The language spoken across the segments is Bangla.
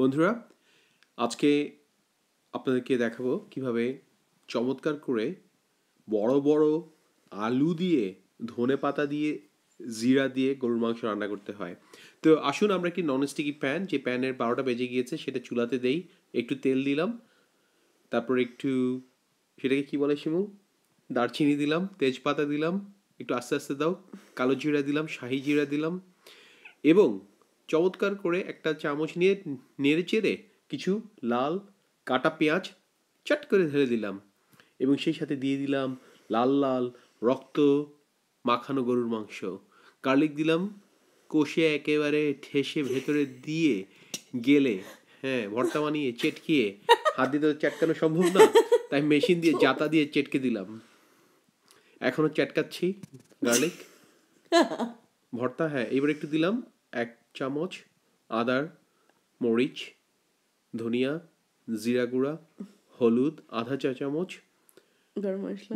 বন্ধুরা আজকে আপনাদেরকে দেখাবো কিভাবে চমৎকার করে বড় বড় আলু দিয়ে ধনে পাতা দিয়ে জিরা দিয়ে গরুর মাংস রান্না করতে হয় তো আসুন আমরা কি ননস্টিকি প্যান যে প্যানের বারোটা বেজে গিয়েছে সেটা চুলাতে দেই একটু তেল দিলাম তারপর একটু সেটাকে কি বলে শিমু দারচিনি দিলাম তেজপাতা দিলাম একটু আস্তে আস্তে দাও কালো জিরা দিলাম শাহি জিরা দিলাম এবং চমৎকার করে একটা চামচ নিয়ে নেড়ে চেড়ে কিছু লাল কাটা পেঁয়াজ চাট করে ঢেলে দিলাম এবং সেই সাথে দিয়ে দিলাম লাল লাল রক্ত মাখানো গরুর মাংস গার্লিক দিলাম কষে একেবারে ঠেসে ভেতরে দিয়ে গেলে হ্যাঁ ভর্তা বানিয়ে চেটকিয়ে হাত দিয়ে তো চেটকানো সম্ভব না তাই মেশিন দিয়ে জাতা দিয়ে চেটকে দিলাম এখনো চেটকাচ্ছি গার্লিক ভর্তা হ্যাঁ এবার একটু দিলাম এক চামচ আদার মরিচ ধনিয়া জিরা গুঁড়া হলুদ আধা চা চামচ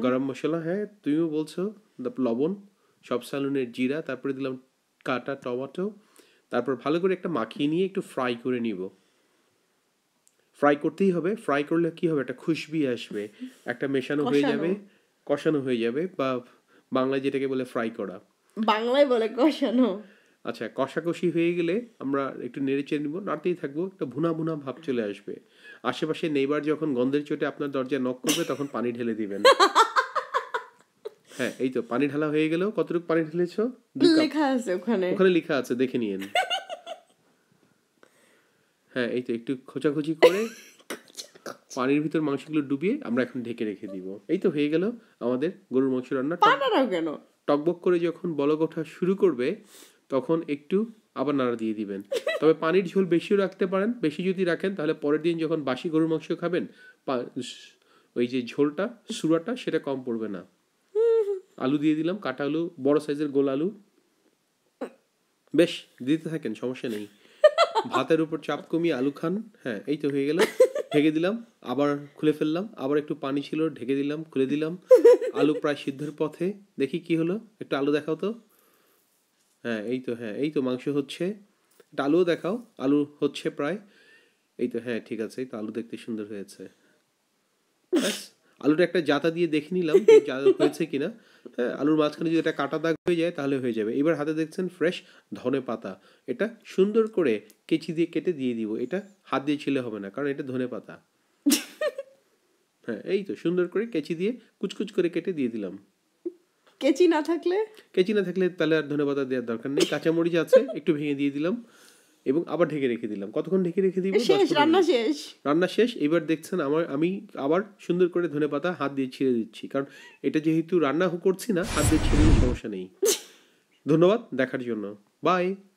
গরম মশলা হ্যাঁ তুমিও বলছো লবণ সব সালুনের জিরা তারপরে দিলাম কাটা টমাটো তারপর ভালো করে একটা মাখিয়ে নিয়ে একটু ফ্রাই করে নিব ফ্রাই করতেই হবে ফ্রাই করলে কি হবে একটা খুশবি আসবে একটা মেশানো হয়ে যাবে কষানো হয়ে যাবে বা বাংলায় যেটাকে বলে ফ্রাই করা বাংলায় বলে কষানো আচ্ছা কষাকষি হয়ে গেলে আমরা একটু নেড়ে চেড়ে নিব নাড়তেই থাকবো একটা ভুনা ভুনা ভাব চলে আসবে আশেপাশে নেইবার যখন গন্ধের চোটে আপনার দরজায় নক করবে তখন পানি ঢেলে দিবেন হ্যাঁ এই তো পানি ঢালা হয়ে গেল কতটুকু পানি ঢেলেছ লেখা আছে ওখানে ওখানে লেখা আছে দেখে নিন হ্যাঁ এই তো একটু খোঁচাখুচি করে পানির ভিতর মাংসগুলো ডুবিয়ে আমরা এখন ঢেকে রেখে দিব এই তো হয়ে গেল আমাদের গরুর মাংস রান্না টকবক করে যখন বলক ওঠা শুরু করবে তখন একটু আবার নাড়া দিয়ে দিবেন তবে পানির ঝোল বেশিও রাখতে পারেন বেশি যদি রাখেন তাহলে পরের দিন যখন বাসি গরুর মাংস খাবেন ওই যে ঝোলটা সুরাটা সেটা কম পড়বে না আলু দিয়ে দিলাম কাটা আলু বড় সাইজের গোল আলু বেশ দিতে থাকেন সমস্যা নেই ভাতের উপর চাপ কমিয়ে আলু খান হ্যাঁ এই তো হয়ে গেল ঢেকে দিলাম আবার খুলে ফেললাম আবার একটু পানি ছিল ঢেকে দিলাম খুলে দিলাম আলু প্রায় সিদ্ধের পথে দেখি কি হলো একটু আলু দেখাও তো হ্যাঁ এই তো হ্যাঁ এই তো মাংস হচ্ছে এটা আলুও দেখাও আলু হচ্ছে প্রায় এই তো হ্যাঁ ঠিক আছে তো আলু দেখতে সুন্দর হয়েছে আলুটা একটা জাতা দিয়ে দেখে নিলাম হয়েছে কিনা হ্যাঁ আলুর মাঝখানে যদি একটা কাটা দাগ হয়ে যায় তাহলে হয়ে যাবে এবার হাতে দেখছেন ফ্রেশ ধনে পাতা এটা সুন্দর করে কেচি দিয়ে কেটে দিয়ে দিব এটা হাত দিয়ে ছিলে হবে না কারণ এটা ধনে পাতা হ্যাঁ এই তো সুন্দর করে কেচি দিয়ে কুচকুচ করে কেটে দিয়ে দিলাম কেচি না থাকলে কেচি না থাকলে তাহলে আর ধনে পাতা দেওয়ার দরকার নেই কাঁচামরিচ আছে একটু ভেঙে দিয়ে দিলাম এবং আবার ঢেকে রেখে দিলাম কতক্ষণ ঢেকে রেখে দিব রান্না শেষ রান্না শেষ এবার দেখছেন আমার আমি আবার সুন্দর করে ধনে পাতা হাত দিয়ে ছিঁড়ে দিচ্ছি কারণ এটা যেহেতু রান্না করছি না হাত দিয়ে ছিঁড়ে সমস্যা নেই ধন্যবাদ দেখার জন্য বাই